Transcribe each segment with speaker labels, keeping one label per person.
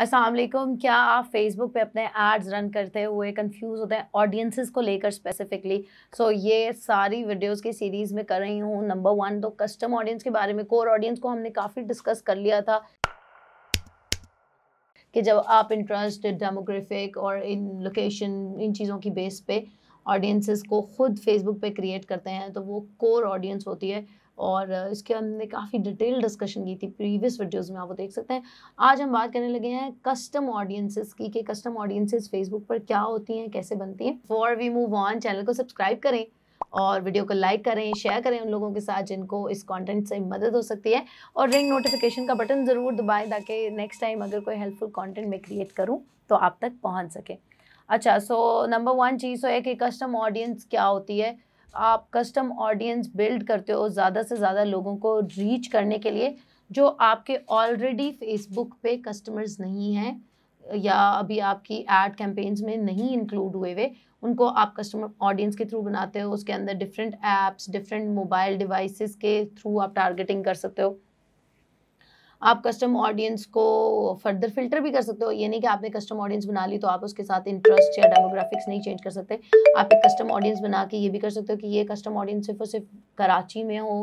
Speaker 1: असलम क्या आप फेसबुक पे अपने एड्स रन करते हुए कंफ्यूज होते हैं ऑडियंसिस को लेकर स्पेसिफिकली सो so, ये सारी वीडियोस की सीरीज़ में कर रही हूँ नंबर वन तो कस्टम ऑडियंस के बारे में कोर ऑडियंस को हमने काफ़ी डिस्कस कर लिया था कि जब आप इंटरेस्ट डेमोग्राफिक और इन लोकेशन इन चीज़ों की बेस पे ऑडियंसिस को खुद फेसबुक पे क्रिएट करते हैं तो वो कोर ऑडियंस होती है और इसके हमने काफ़ी डिटेल डिस्कशन की थी प्रीवियस वीडियोस में आप वो देख सकते हैं आज हम बात करने लगे हैं कस्टम ऑडियंसिस की कि कस्टम ऑडियंसिस फेसबुक पर क्या होती हैं कैसे बनती हैं for we move on channel को सब्सक्राइब करें और वीडियो को लाइक करें शेयर करें उन लोगों के साथ जिनको इस कंटेंट से मदद हो सकती है और रिंग नोटिफिकेशन का बटन ज़रूर दबाएं ताकि नेक्स्ट टाइम अगर कोई हेल्पफुल कंटेंट मैं क्रिएट करूं तो आप तक पहुंच सके अच्छा सो नंबर वन चीज़ तो है कि कस्टम ऑडियंस क्या होती है आप कस्टम ऑडियंस बिल्ड करते हो ज़्यादा से ज़्यादा लोगों को रीच करने के लिए जो आपके ऑलरेडी फेसबुक पे कस्टमर्स नहीं हैं या अभी आपकी एड कैंपेन्स में नहीं इंक्लूड हुए हुए उनको आप कस्टमर ऑडियंस के थ्रू बनाते हो उसके अंदर different apps different mobile devices के थ्रू आप टारगेटिंग कर सकते हो आप कस्टम ऑडियंस को फर्दर फिल्टर भी कर सकते हो ये नहीं कि आपने कस्टम ऑडियंस बना ली तो आप उसके साथ इंटरेस्ट या डेमोग्राफिक्स नहीं चेंज कर सकते आप एक कस्टम ऑडियंस बना के ये भी कर सकते हो कि ये कस्टम ऑडियंस सिर्फ और सिर्फ कराची में हो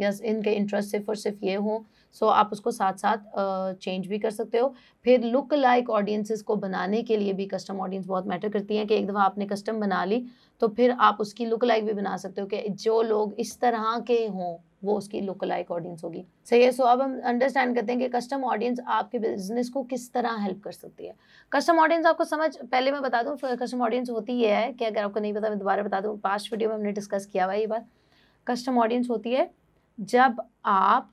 Speaker 1: या इनके इंटरेस्ट सिर्फ और सिर्फ ये हो सो so, आप उसको साथ साथ चेंज भी कर सकते हो फिर लुक लाइक ऑडियंसिस को बनाने के लिए भी कस्टम ऑडियंस बहुत मैटर करती हैं कि एक दफ़ा आपने कस्टम बना ली तो फिर आप उसकी लुक लाइक भी बना सकते हो कि जो लोग इस तरह के हों वो उसकी लोकलाइक ऑडियंस होगी सही है सो अब हम अंडरस्टैंड करते हैं कि कस्टम ऑडियंस आपके बिजनेस को किस तरह हेल्प कर सकती है कस्टम ऑडियंस आपको समझ पहले मैं बता दूँ कस्टम ऑडियंस होती ये है कि अगर आपको नहीं पता मैं दोबारा बता दूँ पास्ट वीडियो में हमने डिस्कस किया हुआ ये बात कस्टम ऑडियंस होती है जब आप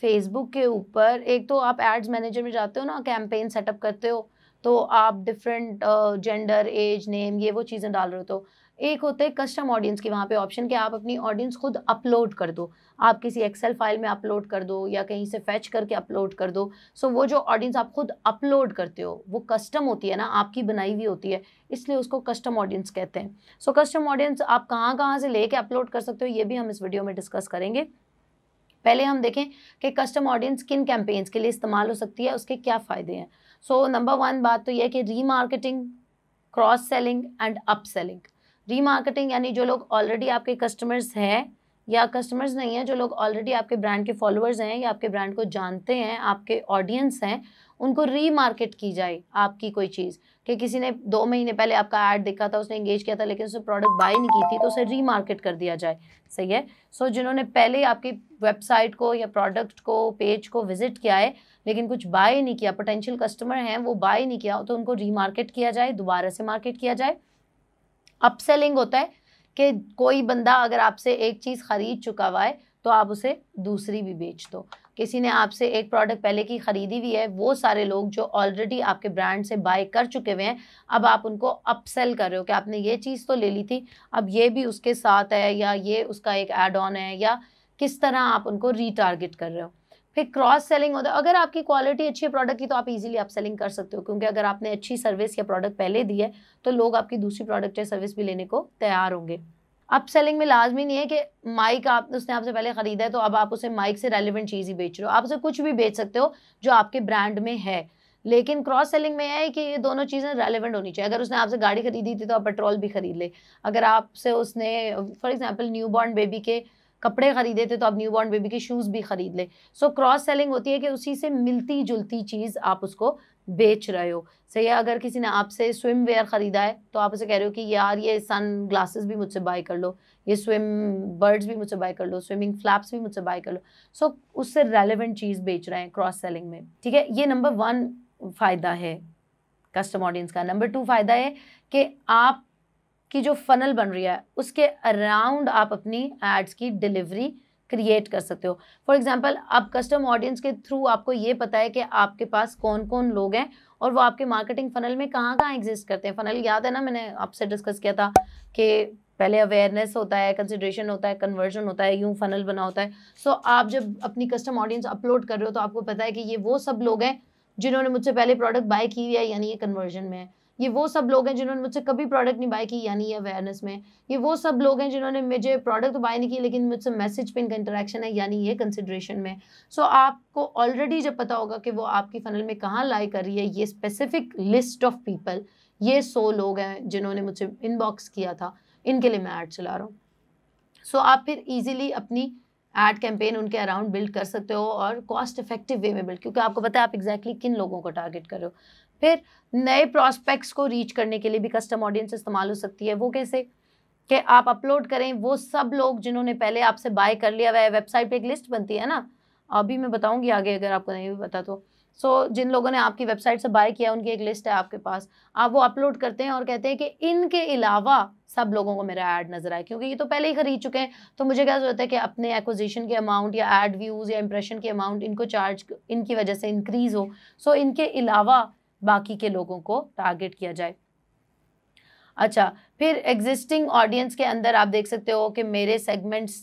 Speaker 1: फेसबुक के ऊपर एक तो आप एड्स मैनेजर में जाते हो ना कैंपेन सेटअप करते हो तो आप डिफरेंट जेंडर एज नेम ये वो चीज़ें डाल रहे हो तो एक होता है कस्टम ऑडियंस की वहाँ पे ऑप्शन कि आप अपनी ऑडियंस खुद अपलोड कर दो आप किसी एक्सेल फाइल में अपलोड कर दो या कहीं से फैच करके अपलोड कर दो सो so, वो जो ऑडियंस आप खुद अपलोड करते हो वो कस्टम होती है ना आपकी बनाई हुई होती है इसलिए उसको कस्टम ऑडियंस कहते हैं सो कस्टम ऑडियंस आप कहाँ कहाँ से लेके अपलोड कर सकते हो ये भी हम इस वीडियो में डिस्कस करेंगे पहले हम देखें कि कस्टम ऑडियंस किन कैंपेन्स के लिए इस्तेमाल हो सकती है उसके क्या फ़ायदे हैं सो नंबर वन बात तो यह है कि री cross selling and upselling remarketing यानी जो लोग ऑलरेडी आपके कस्टमर्स हैं या कस्टमर्स नहीं हैं जो लोग ऑलरेडी आपके ब्रांड के फॉलोअर्स हैं या आपके ब्रांड को जानते हैं आपके ऑडियंस हैं उनको रीमार्केट की जाए आपकी कोई चीज़ कि किसी ने दो महीने पहले आपका ऐड देखा था उसने इंगेज किया था लेकिन उसने प्रोडक्ट बाई नहीं की थी तो उसे रीमार्केट कर दिया जाए सही है सो so, जिन्होंने पहले आपकी वेबसाइट को या प्रोडक्ट को पेज को विजिट किया है लेकिन कुछ बाय नहीं किया पोटेंशियल कस्टमर हैं वो बाय नहीं किया तो उनको रीमार्केट किया जाए दोबारा से मार्केट किया जाए अपसेलिंग होता है कि कोई बंदा अगर आपसे एक चीज़ ख़रीद चुका हुआ है तो आप उसे दूसरी भी बेच दो किसी ने आपसे एक प्रोडक्ट पहले की ख़रीदी हुई है वो सारे लोग जो ऑलरेडी आपके ब्रांड से बाय कर चुके हुए हैं अब आप उनको अपसेल कर रहे हो कि आपने ये चीज़ तो ले ली थी अब ये भी उसके साथ है या ये उसका एक एड ऑन है या किस तरह आप उनको रीटारगेट कर रहे हो फिर क्रॉस सेलिंग होता है अगर आपकी क्वालिटी अच्छी है प्रोडक्ट की तो आप इजीली आप सेलिंग कर सकते हो क्योंकि अगर आपने अच्छी सर्विस या प्रोडक्ट पहले दी है तो लोग आपकी दूसरी प्रोडक्ट या सर्विस भी लेने को तैयार होंगे अप सेलिंग में लाजमी नहीं है कि माइक आप उसने आपसे पहले ख़रीदा है तो अब आप उसे माइक से रेलिवेंट चीज़ ही बेच रहे हो आप उसे कुछ भी बेच सकते हो जो आपके ब्रांड में है लेकिन क्रॉस सेलिंग में है कि ये दोनों चीज़ें रेलिवेंट होनी चाहिए अगर उसने आपसे गाड़ी खरीदी थी तो आप पेट्रोल भी खरीद ले अगर आपसे उसने for example newborn baby के कपड़े ख़रीदे थे तो आप न्यू बॉर्न बेबी के शूज़ भी ख़रीद लें सो क्रॉस सेलिंग होती है कि उसी से मिलती जुलती चीज़ आप उसको बेच रहे हो सही है अगर किसी ने आपसे स्विम वेयर ख़रीदा है तो आप उसे कह रहे हो कि यार ये सन ग्लासेस भी मुझसे बाय कर लो ये स्विम बर्ड्स भी मुझसे बाय कर लो स्विमिंग फ्लैप्स भी मुझसे बाय कर लो सो so, उससे रेलिवेंट चीज़ बेच रहे हैं क्रॉस सेलिंग में ठीक है ये नंबर वन फ़ायदा है कस्टम ऑडियंस का नंबर टू फ़ायदा है कि आप की जो फ़नल बन रही है उसके अराउंड आप अपनी एड्स की डिलीवरी क्रिएट कर सकते हो फॉर एग्जाम्पल आप कस्टम ऑडियंस के थ्रू आपको ये पता है कि आपके पास कौन कौन लोग हैं और वो आपके मार्केटिंग फ़नल में कहाँ कहाँ एग्जिस्ट करते हैं फ़नल याद है ना मैंने आपसे डिस्कस किया था कि पहले अवेयरनेस होता है कंसिड्रेशन होता है कन्वर्जन होता है यूँ फ़नल बना होता है सो so, आप जब अपनी कस्टम ऑडियंस अपलोड कर रहे हो तो आपको पता है कि ये वो सब लोग हैं जिन्होंने मुझसे पहले प्रोडक्ट बाय की हुई है यानी ये कन्वर्जन में है ये वो सब लोग हैं जिन्होंने मुझसे कभी प्रोडक्ट नहीं बाय की यानी अवेयरनेस में ये वो सब लोग हैं जिन्होंने मुझे प्रोडक्ट तो बाय नहीं किया लेकिन मुझसे मैसेज पे इनका इंटरेक्शन है यानी ये कंसिड्रेशन में सो so, आपको ऑलरेडी जब पता होगा कि वो आपकी फनल में कहाँ लाई कर रही है ये स्पेसिफिक लिस्ट ऑफ पीपल ये सौ लोग हैं जिन्होंने मुझे इनबॉक्स किया था इनके लिए मैं ऐड चला रहा हूँ सो so, आप फिर ईजिली अपनी एड कैंपेन उनके अराउंड बिल्ड कर सकते हो और कॉस्ट इफेक्टिव वे में बिल्ड क्योंकि आपको पता है आप एग्जैक्टली exactly किन लोगों को टारगेट कर रहे हो फिर नए प्रॉस्पेक्ट्स को रीच करने के लिए भी कस्टम ऑडियंस इस्तेमाल हो सकती है वो कैसे कि आप अपलोड करें वो सब लोग जिन्होंने पहले आपसे बाय कर लिया हुआ है वेबसाइट पे एक लिस्ट बनती है ना अभी मैं बताऊंगी आगे अगर आपको नहीं पता तो सो so, जिन लोगों ने आपकी वेबसाइट से बाय किया उनकी एक लिस्ट है आपके पास आप वो अपलोड करते हैं और कहते हैं कि इनके अलावा सब लोगों को मेरा ऐड नज़र आए क्योंकि ये तो पहले ही खरीद चुके हैं तो मुझे क्या ज़रूरत है कि अपने एक्विजिशन के अमाउंट या एड व्यूज़ या इंप्रेशन के अमाउंट इनको चार्ज इनकी वजह से इंक्रीज़ हो सो so, इनके अलावा बाकी के लोगों को टारगेट किया जाए अच्छा फिर एग्जिस्टिंग ऑडियंस के अंदर आप देख सकते हो कि मेरे सेगमेंट्स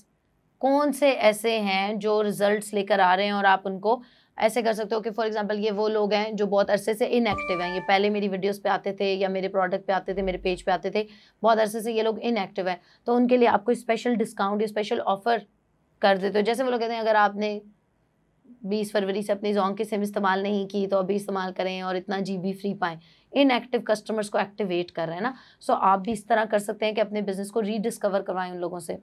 Speaker 1: कौन से ऐसे हैं जो रिजल्ट्स लेकर आ रहे हैं और आप उनको ऐसे कर सकते हो कि फॉर एग्जांपल ये वो लोग हैं जो बहुत अरसे से इनएक्टिव हैं ये पहले मेरी वीडियोस पे आते थे या मेरे प्रोडक्ट पे आते थे मेरे पेज पे आते थे बहुत अरसे से ये लोग इनएक्टिव हैं तो उनके लिए आपको स्पेशल डिस्काउंट स्पेशल ऑफ़र कर देते हो जैसे वो लोग कहते हैं अगर आपने बीस फरवरी से अपनी जोंग की सिम इस्तेमाल नहीं की तो अभी इस्तेमाल करें और इतना जी बी फ्री पाएँ इनएक्टिव कस्टमर्स को एक्टिवेट कर रहे हैं ना सो so, आप भी इस तरह कर सकते हैं कि अपने बिजनेस को रीडिस्कवर करवाएं उन लोगों से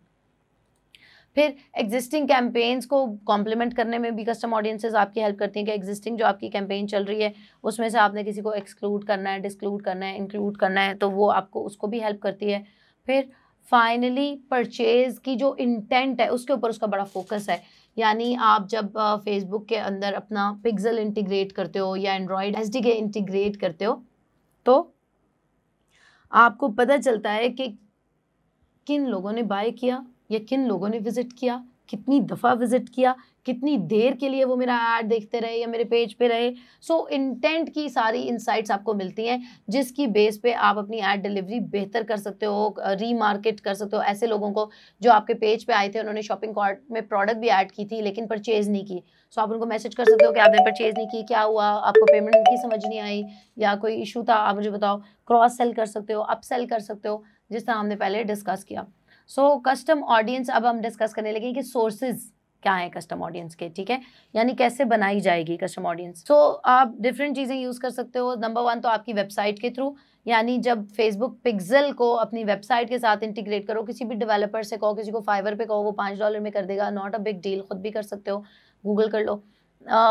Speaker 1: फिर एग्जिस्टिंग कैंपेन्स को कॉम्प्लीमेंट करने में भी कस्टम ऑडियंसेस आपकी हेल्प करती हैं कि एग्जिस्टिंग जो आपकी कैंपेन चल रही है उसमें से आपने किसी को एक्सक्लूड करना है डिस्क्लूड करना है इंक्लूड करना है तो वो आपको उसको भी हेल्प करती है फिर फाइनली परचेज़ की जो इंटेंट है उसके ऊपर उसका बड़ा फोकस है यानी आप जब फेसबुक के अंदर अपना पिक्सल इंटीग्रेट करते हो या एंड्रॉयड एस इंटीग्रेट करते हो तो आपको पता चलता है कि किन लोगों ने बाय किया या किन लोगों ने विज़िट किया कितनी दफ़ा विज़िट किया कितनी देर के लिए वो मेरा ऐड देखते रहे या मेरे पेज पे रहे सो so, इंटेंट की सारी इंसाइट्स आपको मिलती हैं जिसकी बेस पे आप अपनी ऐड डिलीवरी बेहतर कर सकते हो रीमार्केट कर सकते हो ऐसे लोगों को जो आपके पेज पे आए थे उन्होंने शॉपिंग कार्ट में प्रोडक्ट भी ऐड की थी लेकिन परचेज़ नहीं की सो so, आप उनको मैसेज कर सकते हो कि आपने परचेज़ नहीं की क्या हुआ आपको पेमेंट की समझ नहीं आई या कोई इशू था आप मुझे बताओ क्रॉस सेल कर सकते हो अप सेल कर सकते हो जिस तरह हमने पहले डिस्कस किया सो कस्टम ऑडियंस अब हम डिस्कस करने लगे कि सोर्सेज क्या है कस्टम ऑडियंस के ठीक है यानी कैसे बनाई जाएगी कस्टम ऑडियंस सो आप डिफरेंट चीज़ें यूज़ कर सकते हो नंबर वन तो आपकी वेबसाइट के थ्रू यानी जब फेसबुक पिक्सल को अपनी वेबसाइट के साथ इंटीग्रेट करो किसी भी डेवलपर से कहो किसी को फाइवर पे कहो वो पाँच डॉलर में कर देगा नॉट अ बिग डील खुद भी कर सकते हो गूगल कर लो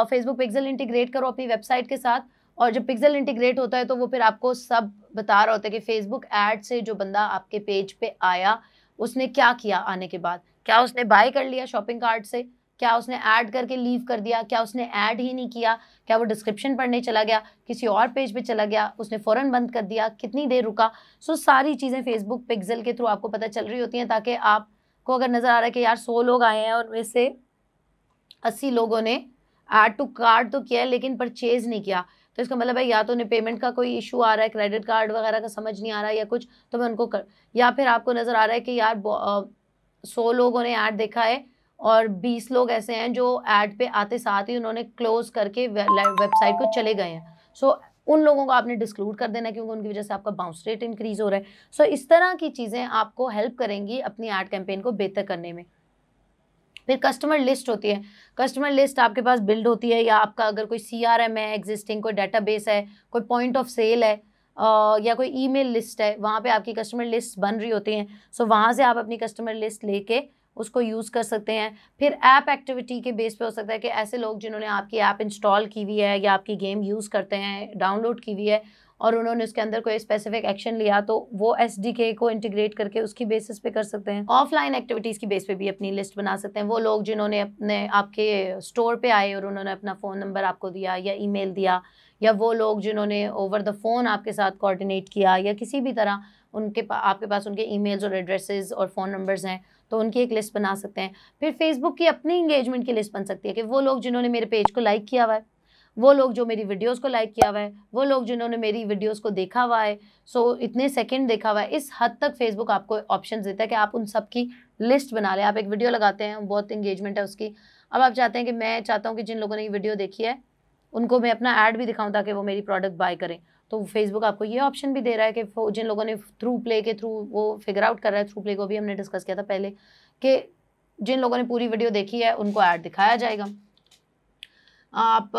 Speaker 1: फेसबुक पिक्सल इंटीग्रेट करो अपनी वेबसाइट के साथ और जब पिक्सल इंटीग्रेट होता है तो वो फिर आपको सब बता रहा होता है कि फेसबुक ऐड से जो बंदा आपके पेज पे आया उसने क्या किया आने के बाद क्या उसने बाय कर लिया शॉपिंग कार्ट से क्या उसने ऐड करके लीव कर दिया क्या उसने ऐड ही नहीं किया क्या वो डिस्क्रिप्शन पढ़ने चला गया किसी और पेज पे चला गया उसने फ़ौरन बंद कर दिया कितनी देर रुका सो सारी चीज़ें फेसबुक पिक्सल के थ्रू आपको पता चल रही होती हैं ताकि आपको अगर नज़र आ रहा है कि यार सौ लोग आए हैं और उनमें से अस्सी लोगों ने ऐड टू कार्ड तो किया लेकिन परचेज़ नहीं किया तो इसका मतलब है या तो उन्हें पेमेंट का कोई इशू आ रहा है क्रेडिट कार्ड वगैरह का समझ नहीं आ रहा है या कुछ तो मैं उनको कर या फिर आपको नज़र आ रहा है कि यार सौ लोगों ने ऐड देखा है और बीस लोग ऐसे हैं जो ऐड पे आते साथ ही उन्होंने क्लोज करके वेबसाइट को चले गए हैं सो उन लोगों को आपने डिस्क्लूड कर देना क्योंकि उनकी वजह से आपका बाउंस रेट इंक्रीज़ हो रहा है सो इस तरह की चीज़ें आपको हेल्प करेंगी अपनी ऐड कैंपेन को बेहतर करने में फिर कस्टमर लिस्ट होती है कस्टमर लिस्ट आपके पास बिल्ड होती है या आपका अगर कोई सी आर एम है एग्जिस्टिंग कोई बेस है कोई पॉइंट ऑफ सेल है या कोई मेल लिस्ट है वहाँ पर आपकी कस्टमर लिस्ट बन रही होती हैं सो so, वहाँ से आप अपनी कस्टमर लिस्ट लेके उसको यूज़ कर सकते हैं फिर ऐप एक्टिविटी के बेस पे हो सकता है कि ऐसे लोग जिन्होंने आपकी ऐप इंस्टॉल की हुई है या आपकी गेम यूज़ करते हैं डाउनलोड की हुई है और उन्होंने उसके अंदर कोई स्पेसिफिक एक्शन लिया तो वो एस को इंटीग्रेट करके उसकी बेसिस पे कर सकते हैं ऑफलाइन एक्टिविटीज़ की बेस पे भी अपनी लिस्ट बना सकते हैं वो लोग जिन्होंने अपने आपके स्टोर पे आए और उन्होंने अपना फ़ोन नंबर आपको दिया या ई दिया या वो लोग जिन्होंने ओवर द फ़ोन आपके साथ कोऑर्डिनेट किया या किसी भी तरह उनके पा, आपके पास उनके ईमेल्स और एड्रेसेस और फ़ोन नंबर्स हैं तो उनकी एक लिस्ट बना सकते हैं फिर फेसबुक की अपनी इंगेजमेंट की लिस्ट बन सकती है कि वो लोग जिन्होंने मेरे पेज को लाइक किया हुआ है वो लोग जो मेरी वीडियोस को लाइक किया हुआ है वो लोग जिन्होंने मेरी वीडियोस को देखा हुआ है सो so, इतने सेकंड देखा हुआ है इस हद तक फेसबुक आपको ऑप्शन देता है कि आप उन सब की लिस्ट बना लें आप एक वीडियो लगाते हैं बहुत इंगेजमेंट है उसकी अब आप चाहते हैं कि मैं चाहता हूँ कि जिन लोगों ने ये वीडियो देखी है उनको मैं अपना ऐड भी दिखाऊँ ताकि वो मेरी प्रोडक्ट बाय करें तो फेसबुक आपको ये ऑप्शन भी दे रहा है कि जिन लोगों ने थ्रू प्ले के थ्रू वो फिगर आउट कर रहा है थ्रू प्ले को भी हमने डिस्कस किया था पहले कि जिन लोगों ने पूरी वीडियो देखी है उनको ऐड दिखाया जाएगा आप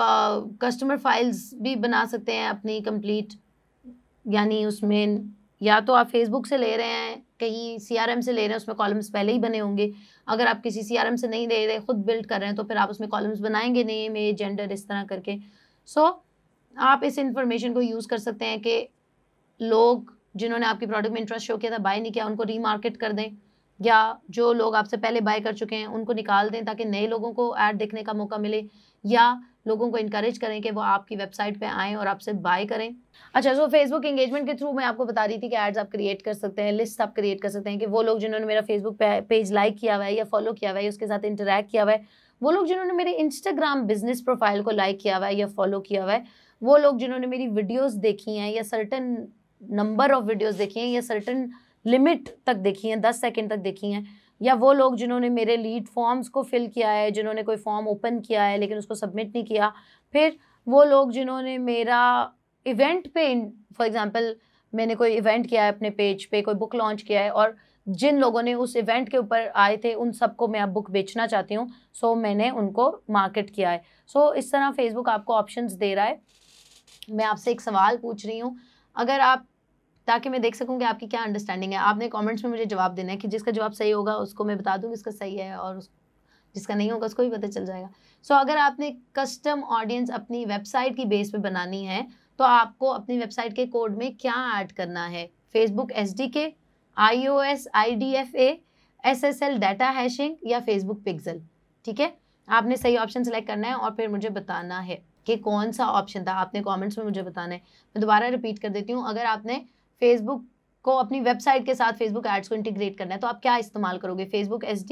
Speaker 1: कस्टमर फाइल्स भी बना सकते हैं अपनी कंप्लीट यानी उसमें या तो आप फेसबुक से ले रहे हैं कहीं सीआरएम से ले रहे हैं उसमें कॉलम्स पहले ही बने होंगे अगर आप किसी सीआरएम से नहीं ले रहे खुद बिल्ड कर रहे हैं तो फिर आप उसमें कॉलम्स बनाएंगे नेम एज जेंडर इस तरह करके सो so, आप इस इंफॉर्मेशन को यूज़ कर सकते हैं कि लोग जिन्होंने आपके प्रोडक्ट में इंटरेस्ट शो किया था बाय नहीं किया उनको रीमार्केट कर दें या जो लोग आपसे पहले बाय कर चुके हैं उनको निकाल दें ताकि नए लोगों को ऐड देखने का मौका मिले या लोगों को इनक्रेज करें कि वो आपकी वेबसाइट पे आएँ और आपसे बाय करें अच्छा सो फेसबुक इंगेजमेंट के थ्रू मैं आपको बता रही थी कि एड्स आप क्रिएट कर सकते हैं लिस्ट आप क्रिएट कर सकते हैं कि वो लोग जिन्होंने मेरा फेसबुक पेज लाइक किया हुआ है या फॉलो किया हुआ है उसके साथ इंटरेक्ट किया हुआ है वो लोग जिन्होंने मेरे इंस्टाग्राम बिजनेस प्रोफाइल को लाइक किया हुआ है या फॉलो किया हुआ है वो लोग जिन्होंने मेरी वीडियोज़ देखी हैं या सर्टन नंबर ऑफ वीडियोज़ देखी हैं या सर्टन लिमिट तक देखी हैं दस सेकेंड तक देखी हैं या वो लोग जिन्होंने मेरे लीड फॉर्म्स को फिल किया है जिन्होंने कोई फॉर्म ओपन किया है लेकिन उसको सबमिट नहीं किया फिर वो लोग जिन्होंने मेरा इवेंट पे फॉर एग्ज़ाम्पल मैंने कोई इवेंट किया है अपने पेज पे कोई बुक लॉन्च किया है और जिन लोगों ने उस इवेंट के ऊपर आए थे उन सबको मैं अब बुक बेचना चाहती हूँ सो so, मैंने उनको मार्केट किया है सो so, इस तरह फेसबुक आपको ऑप्शंस दे रहा है मैं आपसे एक सवाल पूछ रही हूँ अगर आप ताकि मैं देख सकूँ कि आपकी क्या अंडरस्टैंडिंग है आपने कमेंट्स में मुझे जवाब देना है कि जिसका जवाब सही होगा उसको मैं बता दूँ इसका सही है और जिसका नहीं होगा उसको भी पता चल जाएगा सो so, अगर आपने कस्टम ऑडियंस अपनी वेबसाइट की बेस पे बनानी है तो आपको अपनी वेबसाइट के कोड में क्या ऐड करना है Facebook S D K I O S I D F A S S L data hashing या फेसबुक पिक्जल ठीक है आपने सही ऑप्शन सेलेक्ट करना है और फिर मुझे बताना है कि कौन सा ऑप्शन था आपने कॉमेंट्स में मुझे बताना है मैं दोबारा रिपीट कर देती हूँ अगर आपने फेसबुक को अपनी वेबसाइट के साथ फेसबुक एड्स को इंटीग्रेट करना है तो आप क्या इस्तेमाल करोगे फेसबुक एस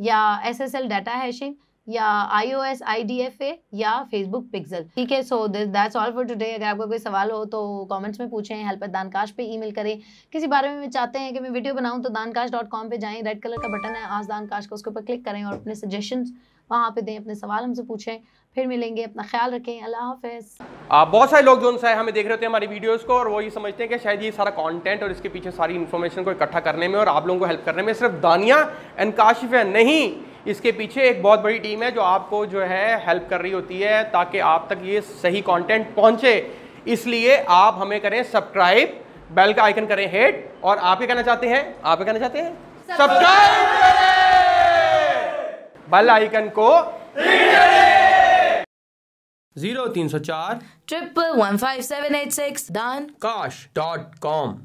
Speaker 1: या S S L data hashing या I O S I D F A या फेसबुक पिक्सल ठीक है so that's all for today अगर आपका कोई सवाल हो तो कमेंट्स में पूछें हेल्प दानकाश पे ईमेल करें किसी बारे में चाहते हैं कि मैं वीडियो बनाऊं तो दानकाश डॉट कॉम पर जाएँ रेड कलर का बटन है आज दानकाश को उसके ऊपर क्लिक करें और अपने सजेशंस वहाँ पे दें अपने सवाल हमसे पूछें फिर मिलेंगे अपना ख्याल रखें अल्लाह हाफिज आप बहुत सारे लोग जो है हमें देख रहे होते हैं हमारी वीडियोस को और वो ये समझते हैं कि शायद ये सारा कंटेंट और इसके पीछे सारी इन्फॉर्मेशन को इकट्ठा करने में और आप लोगों को हेल्प करने में सिर्फ दानिया एंड काशिफ है नहीं इसके पीछे एक बहुत बड़ी टीम है जो आपको जो है हेल्प कर रही होती है ताकि आप तक ये सही कॉन्टेंट पहुँचे इसलिए आप हमें करें सब्सक्राइब बेल का आइकन करें हेड और आप क्या कहना चाहते हैं आप क्या कहना चाहते हैं सब्सक्राइब बेल आइकन को जीरो तीन सौ चार triple one five seven eight six डॉन काश डॉट कॉम